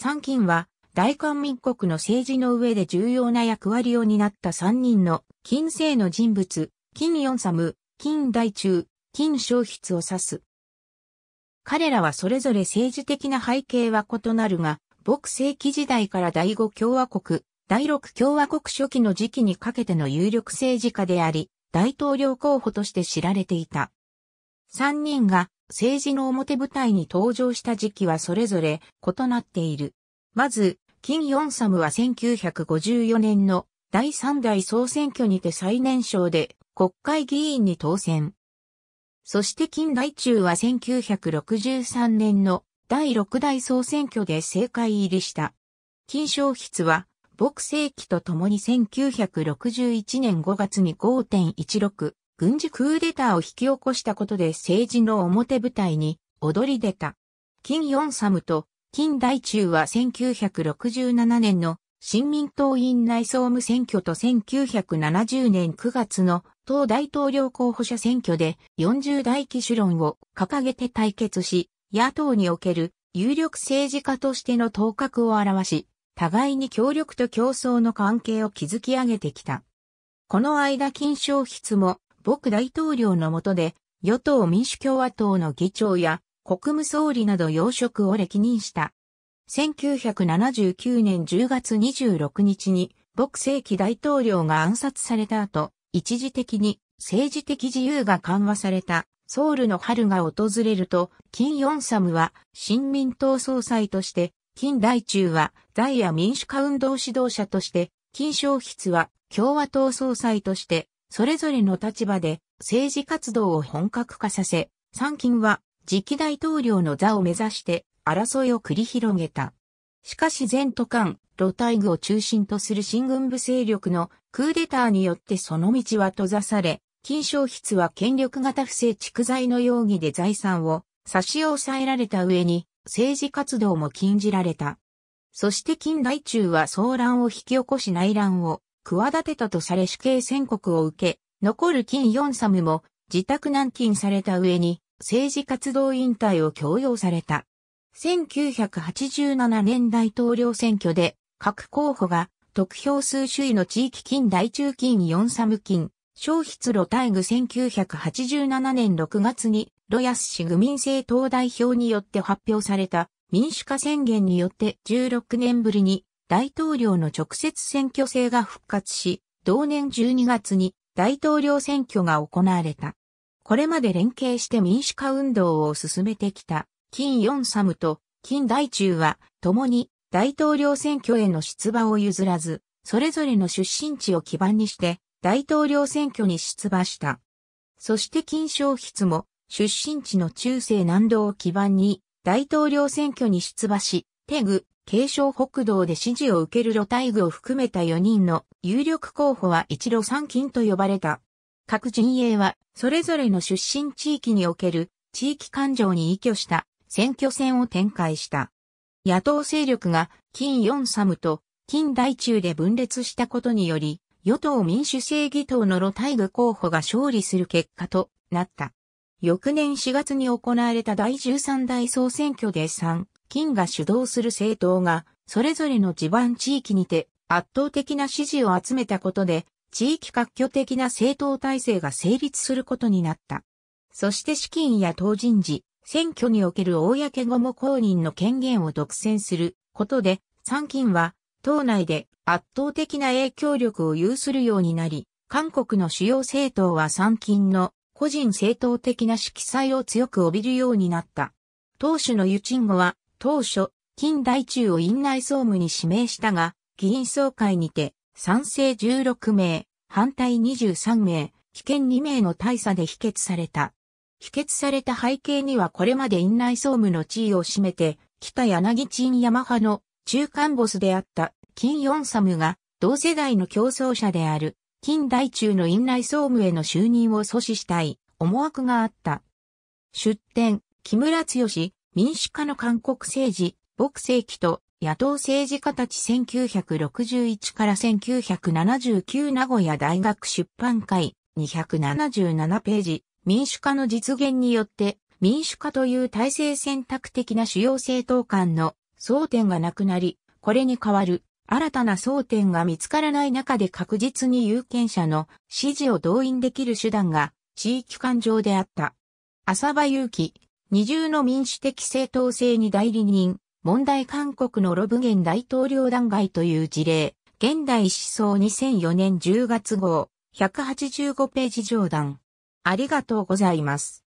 三金は大韓民国の政治の上で重要な役割を担った三人の金世の人物、金四サム、金大中、金小筆を指す。彼らはそれぞれ政治的な背景は異なるが、牧世紀時代から第五共和国、第六共和国初期の時期にかけての有力政治家であり、大統領候補として知られていた。三人が政治の表舞台に登場した時期はそれぞれ異なっている。まず、金四サムは1954年の第三代総選挙にて最年少で国会議員に当選。そして金大中は1963年の第六代総選挙で政界入りした。金正筆は、牧世紀とともに1961年5月に5.16軍事クーデターを引き起こしたことで政治の表舞台に躍り出た。金ヨンサムと金大中は1967年の新民党院内総務選挙と1970年9月の党大統領候補者選挙で40代機種論を掲げて対決し、野党における有力政治家としての頭角を表し、互いに協力と競争の関係を築き上げてきた。この間金消筆も朴大統領の下で、与党民主共和党の議長や国務総理など要職を歴任した。1979年10月26日に、朴正規大統領が暗殺された後、一時的に政治的自由が緩和されたソウルの春が訪れると、金ヨンサムは新民党総裁として、金大中は在野民主化運動指導者として、金正筆は共和党総裁として、それぞれの立場で政治活動を本格化させ、参勤は次期大統領の座を目指して争いを繰り広げた。しかし前途間、露体具を中心とする新軍部勢力のクーデターによってその道は閉ざされ、金賞筆は権力型不正蓄財の容疑で財産を差し押さえられた上に政治活動も禁じられた。そして近代中は騒乱を引き起こし内乱を企てたとされ死刑宣告を受け、残る金ヨサムも自宅軟禁された上に政治活動引退を強要された。1987年大統領選挙で各候補が得票数首位の地域金大中金4サム金、消失路大具1987年6月にロヤス市愚民政党代表によって発表された民主化宣言によって16年ぶりに大統領の直接選挙制が復活し、同年12月に大統領選挙が行われた。これまで連携して民主化運動を進めてきた、金ヨンサムと金大中は、共に大統領選挙への出馬を譲らず、それぞれの出身地を基盤にして、大統領選挙に出馬した。そして金正筆も、出身地の中世南道を基盤に、大統領選挙に出馬し、テグ、軽症北道で支持を受ける路大具を含めた4人の有力候補は一路三金と呼ばれた。各陣営は、それぞれの出身地域における地域感情に依拠した選挙戦を展開した。野党勢力が金四サムと金大中で分裂したことにより、与党民主正義党の露大イ候補が勝利する結果となった。翌年4月に行われた第13代総選挙で3金が主導する政党が、それぞれの地盤地域にて圧倒的な支持を集めたことで、地域割拠的な政党体制が成立することになった。そして資金や党人事、選挙における公ごも公認の権限を独占することで、参金は党内で圧倒的な影響力を有するようになり、韓国の主要政党は参金の個人政党的な色彩を強く帯びるようになった。党首のユチンゴは当初、近代中を院内総務に指名したが、議員総会にて、賛成16名、反対23名、危険2名の大差で否決された。否決された背景にはこれまで院内総務の地位を占めて、北柳鎮山派の中間ボスであった金四ムが同世代の競争者である近代中の院内総務への就任を阻止したい思惑があった。出典、木村剛、民主化の韓国政治、牧世紀と野党政治家たち1961から1979名古屋大学出版会277ページ民主化の実現によって民主化という体制選択的な主要政党間の争点がなくなり、これに代わる新たな争点が見つからない中で確実に有権者の支持を動員できる手段が地域間上であった。浅場祐樹、二重の民主的正当性に代理人、問題韓国のロブゲン大統領弾劾という事例、現代思想2004年10月号、185ページ上段。ありがとうございます。